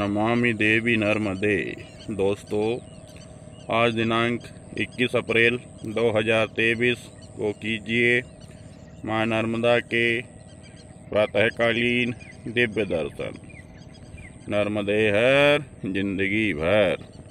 नमामि देवी नर्मदे दोस्तों आज दिनांक 21 अप्रैल 2023 को कीजिए माँ नर्मदा के प्रातःकालीन दिव्य दर्शन नर्मदे हर जिंदगी भर